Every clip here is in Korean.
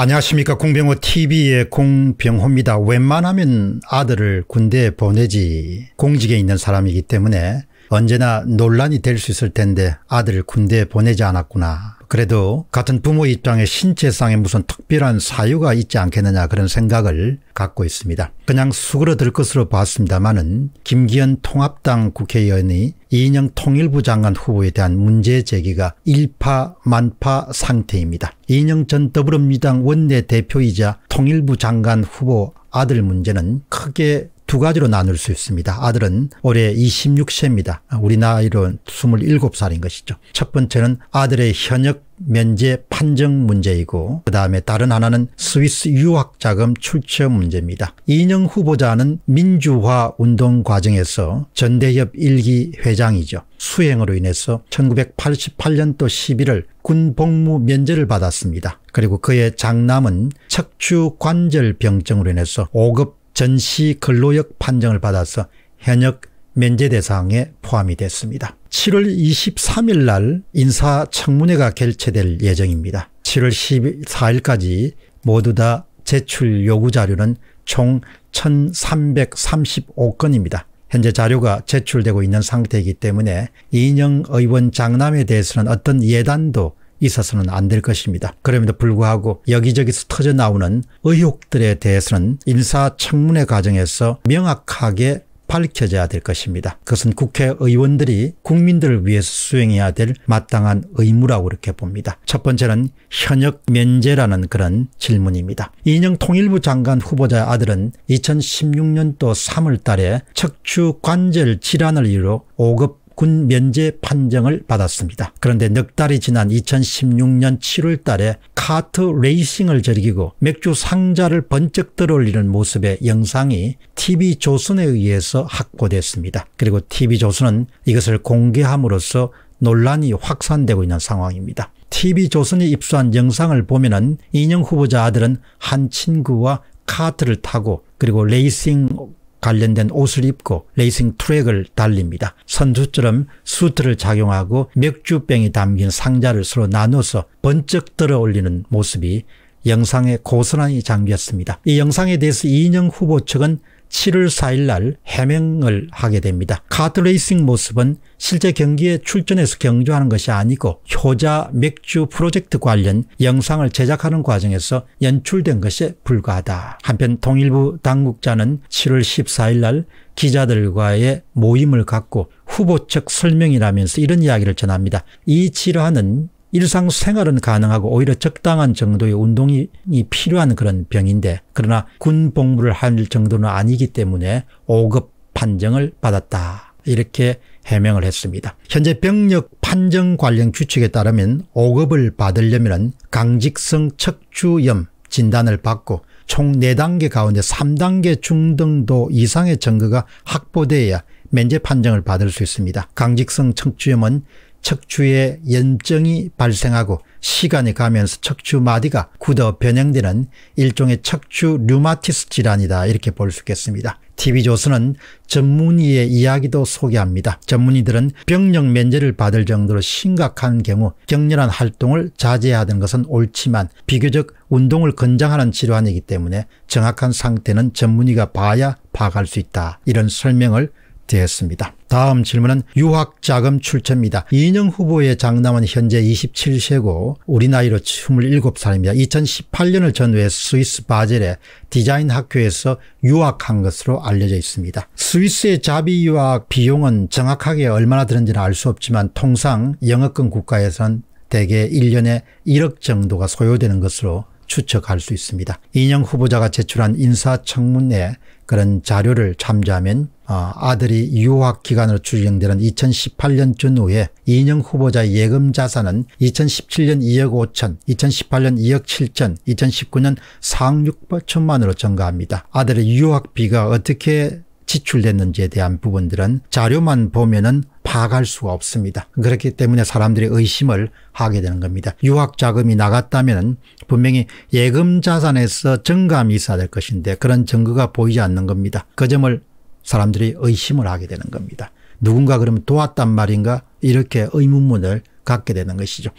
안녕하십니까 공병호 tv의 공병호입니다. 웬만하면 아들을 군대에 보내지 공직에 있는 사람이기 때문에 언제나 논란이 될 수 있을 텐데 아들을 군대에 보내지 않았구나. 그래도 같은 부모 입장에 신체상에 무슨 특별한 사유가 있지 않겠느냐 그런 생각을 갖고 있습니다. 그냥 수그러들 것으로 봤습니다마는 김기현 통합당 국회의원이 이인영 통일부 장관 후보에 대한 문제 제기가 일파만파 상태입니다. 이영천 더불어민주당 원내대표이자 통일부 장관 후보 아들 문제는 크게 두 가지로 나눌 수 있습니다. 아들은 올해 26세입니다. 우리 나이로 27살인 것이죠. 첫 번째는 아들의 현역 면제 판정 문제이고 그 다음에 다른 하나는 스위스 유학자금 출처 문제입니다. 이인영 후보자는 민주화 운동 과정에서 전대협 일기 회장이죠. 수행으로 인해서 1988년도 11월 군 복무 면제를 받았습니다. 그리고 그의 장남은 척추 관절 병증으로 인해서 5급 전시 근로역 판정을 받아서 현역 면제 대상에 포함이 됐습니다. 7월 23일 날 인사청문회가 결체될 예정입니다. 7월 14일까지 모두 다 제출 요구 자료는 총 1335건입니다. 현재 자료가 제출되고 있는 상태이기 때문에 이인영 의원 장남에 대해서는 어떤 예단도 있어서는 안 될 것입니다. 그럼에도 불구하고 여기저기서 터져 나오는 의혹들에 대해서는 인사청문회 과정에서 명확하게 밝혀져야 될 것입니다. 그것은 국회의원들이 국민들을 위해서 수행해야 될 마땅한 의무라고 이렇게 봅니다. 첫 번째는 현역 면제라는 그런 질문입니다. 이인영 통일부 장관 후보자 아들은 2016년도 3월 달에 척추 관절 질환을 이유로 5급 군 면제 판정을 받았습니다. 그런데 넉 달이 지난 2016년 7월 달에 카트 레이싱을 즐기고 맥주 상자를 번쩍 들어올리는 모습의 영상이 TV조선에 의해서 확보됐습니다. 그리고 TV조선은 이것을 공개함으로써 논란이 확산되고 있는 상황입니다. TV조선이 입수한 영상을 보면 은 인형 후보자 아들은 한 친구와 카트를 타고 그리고 레이싱 관련된 옷을 입고 레이싱 트랙을 달립니다. 선수처럼 수트를 착용하고 맥주병이 담긴 상자를 서로 나눠서 번쩍 들어 올리는 모습이 영상에 고스란히 잠겼습니다. 이 영상에 대해서 이인영 후보 측은 7월 4일 날 해명을 하게 됩니다. 카트레이싱 모습은 실제 경기에 출전해서 경주하는 것이 아니고 효자 맥주 프로젝트 관련 영상을 제작하는 과정에서 연출된 것에 불과하다. 한편 통일부 당국자는 7월 14일 날 기자들과의 모임을 갖고 후보 측 설명이라면서 이런 이야기를 전합니다. 이 질환은 일상생활은 가능하고 오히려 적당한 정도의 운동이 필요한 그런 병인데 그러나 군 복무를 할 정도는 아니기 때문에 5급 판정을 받았다. 이렇게 해명을 했습니다. 현재 병력 판정 관련 규칙에 따르면 5급을 받으려면 강직성 척추염 진단을 받고 총 4단계 가운데 3단계 중등도 이상의 증거가 확보되어야 면제 판정을 받을 수 있습니다. 강직성 척추염은 척추에 염증이 발생하고 시간이 가면서 척추 마디가 굳어 변형되는 일종의 척추 류마티스 질환이다 이렇게 볼 수 있겠습니다. TV조선은 전문의의 이야기도 소개합니다. 전문의들은 병력 면제를 받을 정도로 심각한 경우 격렬한 활동을 자제하던 것은 옳지만 비교적 운동을 권장하는 질환이기 때문에 정확한 상태는 전문의가 봐야 파악할 수 있다. 이런 설명을 되었습니다. 다음 질문은 유학자금 출처입니다. 이인영 후보의 장남은 현재 27세고 우리 나이로 27살입니다. 2018년을 전후해 스위스 바젤의 디자인 학교에서 유학한 것으로 알려져 있습니다. 스위스의 자비 유학 비용은 정확하게 얼마나 드는지는 알 수 없지만 통상 영어권 국가에선 대개 1년에 1억 정도가 소요되는 것으로 추측할 수 있습니다. 이영 후보자가 제출한 인사청문회 그런 자료를 참조하면 어, 아들이 유학 기간으로 추정되는 2018년 전후에 인영후보자 예금 자산은 2017년 2억 5천, 2018년 2억 7천, 2019년 4억 6천만으로 증가합니다. 아들의 유학비가 어떻게 지출됐는지에 대한 부분들은 자료만 보면은 파악할 수가 없습니다. 그렇기 때문에 사람들이 의심을 하게 되는 겁니다. 유학 자금이 나갔다면 분명히 예금 자산에서 증감이 있어야 될 것인데 그런 증거가 보이지 않는 겁니다. 그 점을 사람들이 의심을 하게 되는 겁니다. 누군가 그러면 도왔단 말인가 이렇게 의문문을 갖게 되는 것이죠.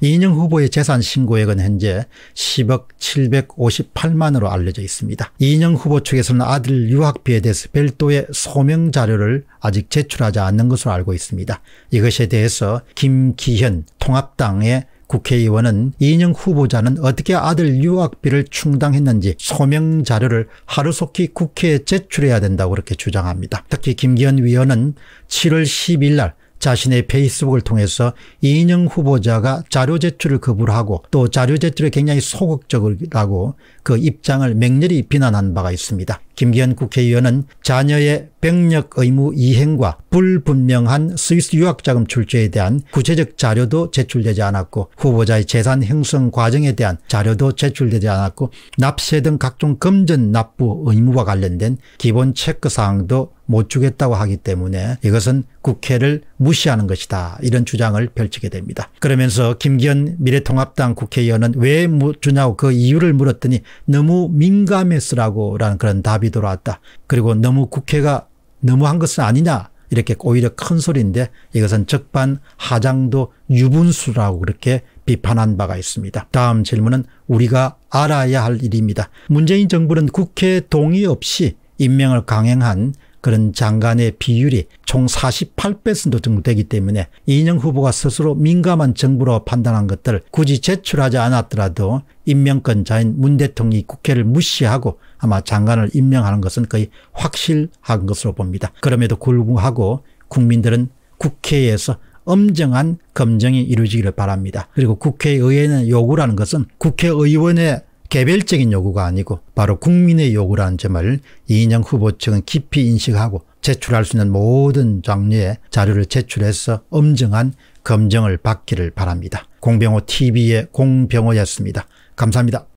이인영 후보의 재산 신고액은 현재 10억 758만으로 알려져 있습니다. 이인영 후보 측에서는 아들 유학비에 대해서 별도의 소명 자료를 아직 제출하지 않는 것으로 알고 있습니다. 이것에 대해서 김기현 통합당의 국회의원은 이인영 후보자는 어떻게 아들 유학비를 충당했는지 소명 자료를 하루속히 국회에 제출해야 된다고 그렇게 주장합니다. 특히 김기현 위원은 7월 10일 날 자신의 페이스북을 통해서 이인영 후보자가 자료 제출을 거부하고 를또 자료 제출에 굉장히 소극적이라고 그 입장을 맹렬히 비난한 바가 있습니다. 김기현 국회의원은 자녀의 병력 의무 이행과 불분명한 스위스 유학자금 출처에 대한 구체적 자료도 제출되지 않았고 후보자의 재산 형성 과정에 대한 자료도 제출되지 않았고 납세 등 각종 금전 납부 의무와 관련된 기본 체크사항도 못 주겠다고 하기 때문에 이것은 국회를 무시하는 것이다. 이런 주장을 펼치게 됩니다. 그러면서 김기현 미래통합당 국회의원은 왜 못 주냐고 그 이유를 물었더니 너무 민감했으라고 라는 그런 답이 돌아왔다. 그리고 너무 국회가 너무한 것은 아니냐. 이렇게 오히려 큰 소리인데 이것은 적반하장도 유분수라고 그렇게 비판한 바가 있습니다. 다음 질문은 우리가 알아야 할 일입니다. 문재인 정부는 국회 동의 없이 임명을 강행한 그런 장관의 비율이 총 48% 정도 되기 때문에 이인영 후보가 스스로 민감한 정부로 판단한 것들 굳이 제출하지 않았더라도 임명권자인 문 대통령이 국회를 무시하고 아마 장관을 임명하는 것은 거의 확실한 것으로 봅니다. 그럼에도 불구하고 국민들은 국회에서 엄정한 검증이 이루어지기를 바랍니다. 그리고 국회의회는 요구라는 것은 국회의원의 개별적인 요구가 아니고 바로 국민의 요구라는 점을 이인영 후보 측은 깊이 인식하고 제출할 수 있는 모든 장르의 자료를 제출해서 엄정한 검증을 받기를 바랍니다. 공병호 TV의 공병호였습니다. 감사합니다.